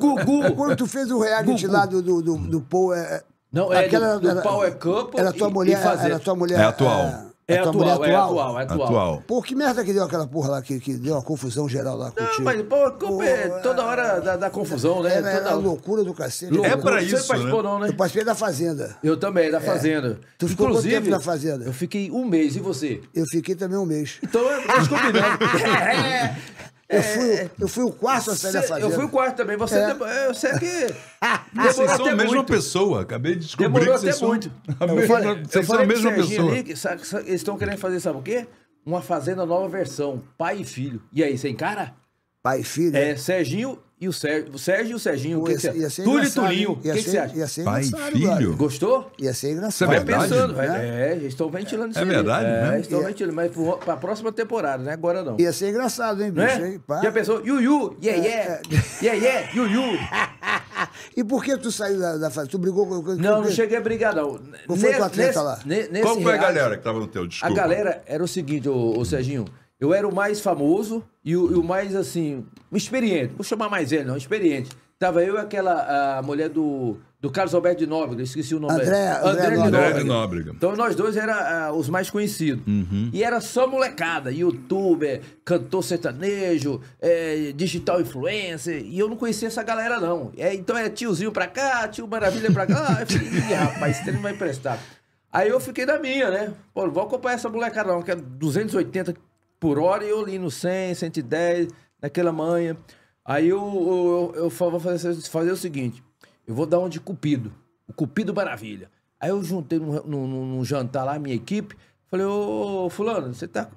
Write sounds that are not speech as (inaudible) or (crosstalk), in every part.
Gugu. (laughs) Quando tu fez o reality lá do, do, do, do Paul. É, é não, é aquela, do, do era, Power é Cup. Era tua mulher. E fazer. Era tua mulher. É atual. É, é, é atual, atual, é atual, é atual. atual. Pô, que merda que deu aquela porra lá, que, que deu uma confusão geral lá contigo. Não, mas pô, pô é, toda hora da, da confusão, né? É, é, loucura do cacete. É, é pra isso, Você né? participou né? não, né? Eu participei da Fazenda. Eu também, da Fazenda. Tu ficou Inclusive, quanto tempo na Fazenda? Eu fiquei um mês, e você? Eu fiquei também um mês. Então, eu descobri, né? (laughs) (laughs) Eu é, fui, é, eu fui o quarto a sair da fazenda. Eu fui o quarto também. Você, é. é que. (laughs) Vocês são a mesma pessoa. Acabei de descobrir demorou que vocês até são... muito. A eu falei, vocês são a mesma pessoa. Ali, que, sabe, eles estão querendo fazer, sabe o quê? Uma fazenda nova versão. Pai e filho. E aí, você encara? Pai e filho? É, Serginho e o Sérgio, o Sérgio e o Serginho, o que, você... Ia Túlio e Tulinho, o que, você acha? Ia ser Pai filho? Cara. Gostou? Ia ser engraçado. Você é Pensando, né? É, estou ventilando é, isso É verdade, é, né? Estou ventilando, mas para a próxima temporada, né? Agora não. Ia ser engraçado, hein, né? bicho? É? Hein, já pensou? Yuyu, yeah, é, yeah, é. yeah, yeah, yuyu. (laughs) e por que tu saiu da, da fase? Tu brigou com... com não, não cheguei a brigar, não. Como foi o atleta lá? como Qual foi a galera que estava no teu? Desculpa. A galera era o seguinte, o Serginho... Eu era o mais famoso e o, e o mais, assim, experiente. Vou chamar mais ele, não, experiente. Tava eu e aquela a mulher do, do Carlos Alberto de Nóbrega, esqueci o nome André, André, André, de Nóbrega. André de Nóbrega. Então nós dois era uh, os mais conhecidos. Uhum. E era só molecada, youtuber, cantor sertanejo, é, digital influencer. E eu não conhecia essa galera, não. É, então era é tiozinho pra cá, tio Maravilha pra cá. eu falei, rapaz, esse não vai emprestar. Aí eu fiquei na minha, né? Pô, não vou acompanhar essa molecada, não, que é 280 por hora e eu li no 100, 110, naquela manhã. Aí eu, eu, eu, eu vou fazer, fazer, o seguinte: eu vou dar um de Cupido, o Cupido Maravilha. Aí eu juntei num, num, num jantar lá, minha equipe, falei: Ô, Fulano, você tá,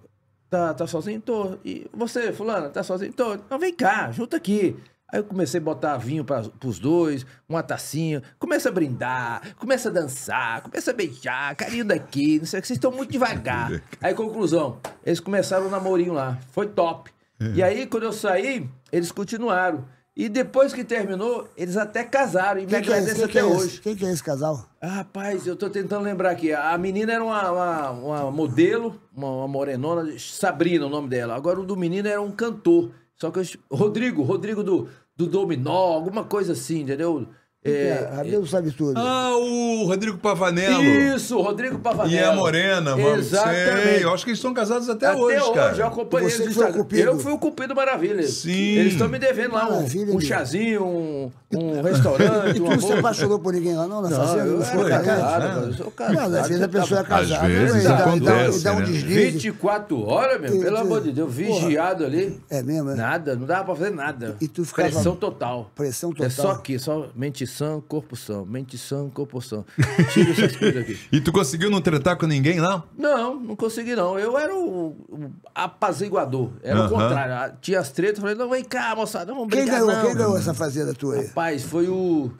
tá, tá sozinho? Tô. E você, Fulano, tá sozinho? Tô. vem cá, junta aqui. Aí eu comecei a botar vinho para os dois, uma tacinha, começa a brindar, começa a dançar, começa a beijar, carinho daqui, não sei o que, vocês estão muito devagar. (laughs) Aí, conclusão, eles começaram o um namorinho lá, foi top. É. E aí, quando eu saí, eles continuaram. E depois que terminou, eles até casaram e me é agradecem é até que é hoje. Quem que é esse casal? Ah, rapaz, eu tô tentando lembrar aqui. A menina era uma, uma, uma modelo, uma, uma, morenona, Sabrina o nome dela. Agora o do menino era um cantor. Só que eu... Rodrigo, Rodrigo do, do dominó, alguma coisa assim, entendeu? É, Deus sabe tudo. Ah, o Rodrigo Pavanello. Isso, o Rodrigo Pavanello. E a Morena, mano. Exatamente. Sei. Eu acho que eles estão casados até, até hoje, hoje, cara. Eu acompanhei Você eles. Foi o cupido. Eu fui o Cupido Maravilha. Sim. Eles estão me devendo lá Maravilha, um, um chazinho, um, um restaurante. (laughs) E tu não se apaixonou por ninguém lá, não? Na não, fazenda? Eu, eu sou casado, Eu né? sou casado. Não, às vezes a pessoa é casada. Às né? vezes acontece. Dá um né? deslize. 24 horas, meu, pelo amor de Deus. Vigiado ali. É mesmo, é? Nada, não dava pra fazer nada. E tu ficava. Pressão total. Pressão total. É só aqui, só mentir sã, corpo sã. Mente sã, corpo sã. Tira essas coisas aqui. (laughs) E tu conseguiu não tretar com ninguém, lá? Não, não consegui, não. Eu era o, o apaziguador. Era uh -huh. o contrário. Ah, tinha as tretas, falei, não, vem cá, moçada, vamos quem brincar, ganhou, não. Quem ganhou essa fazenda tua aí? Rapaz, foi o...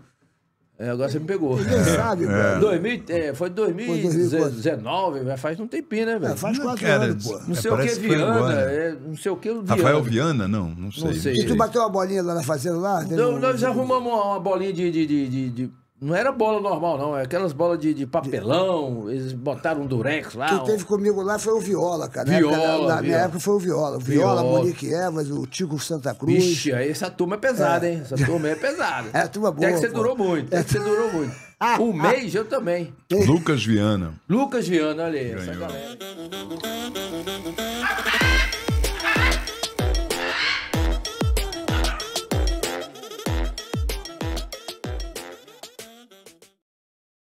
É, agora você me pegou. Ninguém (laughs) sabe, é. 2000, é, foi 2019, já faz um tempinho, né, velho? É, faz quatro cara, anos, pô. Não é, sei o que, Viana. É, não sei o que, Viana. Rafael Viana, não, não sei. Não sei. E tu bateu uma bolinha lá na fazenda lá? Não, nós arrumamos uma, bolinha de, de, de, de não era bola normal, não. É aquelas bolas de, de papelão, eles botaram um durex lá. Quem um... teve comigo lá foi o Viola, cara. Viola, na, época, na, na minha época foi o Viola. O Viola, Viola, Monique Evas, o Tico Santa Cruz. aí essa turma é pesada, é. hein? Essa turma é pesada. (laughs) É a turma boa. Até que você pô. durou muito. Até que você durou muito. um mês eu também. Lucas Viana. Lucas Viana, olha aí. Essa galera.